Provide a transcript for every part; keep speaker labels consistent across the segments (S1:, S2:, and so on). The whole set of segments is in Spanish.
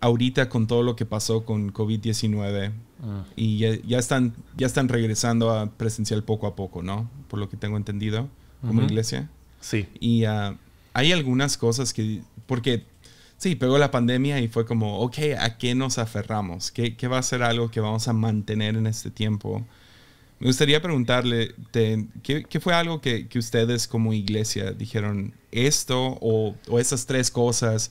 S1: ahorita con todo lo que pasó con COVID-19 ah. y ya, están, ya están regresando a presencial poco a poco, ¿no? Por lo que tengo entendido como iglesia. Sí. Y ah, hay algunas cosas que, porque sí, pegó la pandemia y fue como, ok, ¿a qué nos aferramos? ¿Qué, va a ser algo que vamos a mantener en este tiempo? Me gustaría preguntarle, ¿qué, fue algo que, ustedes como iglesia dijeron esto o esas tres cosas?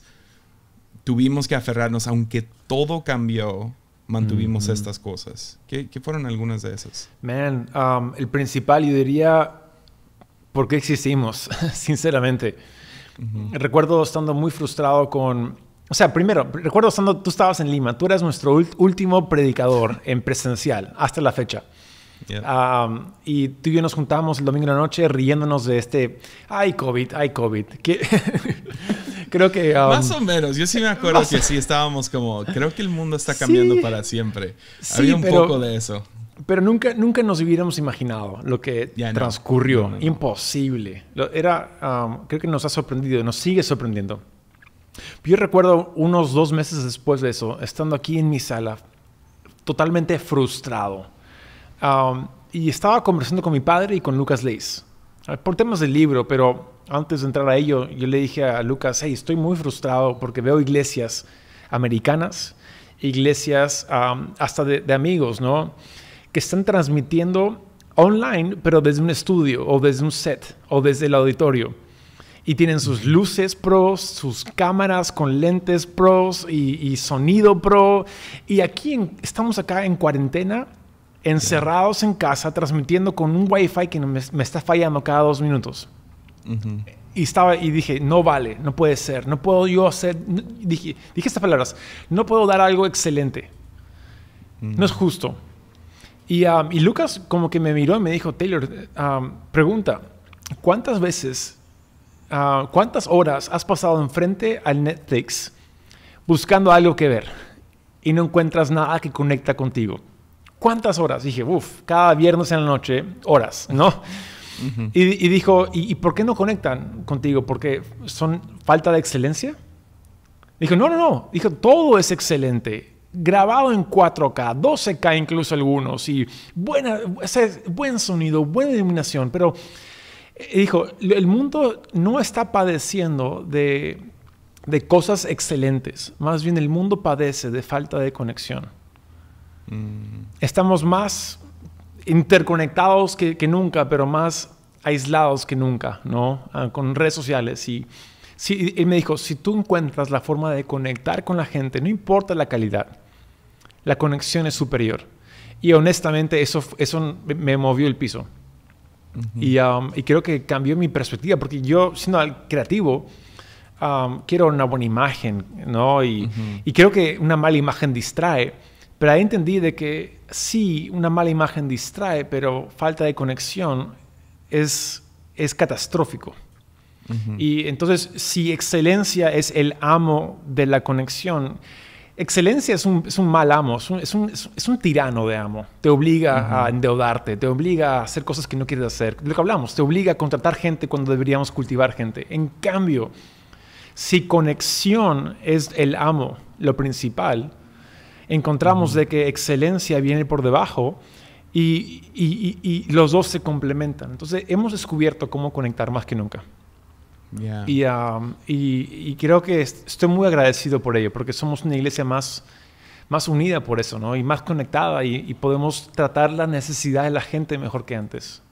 S1: tuvimos que aferrarnos, aunque todo cambió, mantuvimos estas cosas. ¿Qué, ¿Qué, fueron algunas de esas?
S2: Man, um, el principal, yo diría, ¿por qué existimos? Sinceramente. Recuerdo estando muy frustrado con... O sea, primero, recuerdo estando, tú estabas en Lima, tú eras nuestro último predicador en presencial hasta la fecha. Um, y tú y yo nos juntamos el domingo de la noche riéndonos de este, ay COVID, ay COVID. Que creo que... Um, Más o
S1: menos, yo sí me acuerdo que sí estábamos como, creo que el mundo está cambiando para siempre. Sí, Había un poco de eso.
S2: Pero nunca, nunca nos hubiéramos imaginado lo que transcurrió. Imposible. Era, um, creo que nos ha sorprendido, nos sigue sorprendiendo. Yo recuerdo unos dos meses después de eso, estando aquí en mi sala, totalmente frustrado. Um, y estaba conversando con mi padre y con Lucas Leis por temas del libro, pero antes de entrar a ello, yo le dije a Lucas, hey, estoy muy frustrado porque veo iglesias americanas, iglesias hasta de, amigos, ¿no? Que están transmitiendo online, pero desde un estudio o desde un set o desde el auditorio y tienen sus luces pros, sus cámaras con lentes pros y, sonido pro. Y aquí estamos acá en cuarentena, encerrados en casa, transmitiendo con un wifi que me está fallando cada dos minutos. Y estaba y dije, no vale, no puede ser, no puedo yo hacer, dije, dije estas palabras, no puedo dar algo excelente, no es justo. Y, um, y, Lucas como que me miró y me dijo, Taylor, um, pregunta, ¿cuántas veces, uh, cuántas horas has pasado enfrente al Netflix buscando algo que ver y no encuentras nada que conecta contigo? ¿Cuántas horas? Dije, uff, cada viernes en la noche, horas, ¿no? y, dijo, ¿y, por qué no conectan contigo? ¿Porque son falta de excelencia? Dijo, no, no, no. Dijo, todo es excelente grabado en 4K, 12K incluso algunos, y buena, buen sonido, buena iluminación, pero eh, dijo, el mundo no está padeciendo de, de cosas excelentes, más bien el mundo padece de falta de conexión.
S1: Mm.
S2: Estamos más interconectados que, nunca, pero más aislados que nunca, ¿no? Ah, con redes sociales y, me dijo, si tú encuentras la forma de conectar con la gente, no importa la calidad, la conexión es superior. Y honestamente eso, eso me movió el piso. Um, y, creo que cambió mi perspectiva, porque yo, siendo creativo, um, quiero una buena imagen, ¿no? Y, y creo que una mala imagen distrae. Pero ahí entendí de que sí, una mala imagen distrae, pero falta de conexión es, es catastrófico. Y entonces, si excelencia es el amo de la conexión, excelencia es un, mal amo, es un, tirano de amo. Te obliga a endeudarte, te obliga a hacer cosas que no quieres hacer. Lo que hablamos, te obliga a contratar gente cuando deberíamos cultivar gente. En cambio, si conexión es el amo, lo principal, encontramos de que excelencia viene por debajo y, los dos se complementan. Entonces hemos descubierto cómo conectar más que nunca. y, creo que estoy muy agradecido por ello, porque somos una iglesia más, más unida por eso, Y más conectada y podemos tratar la necesidad de la gente mejor que antes.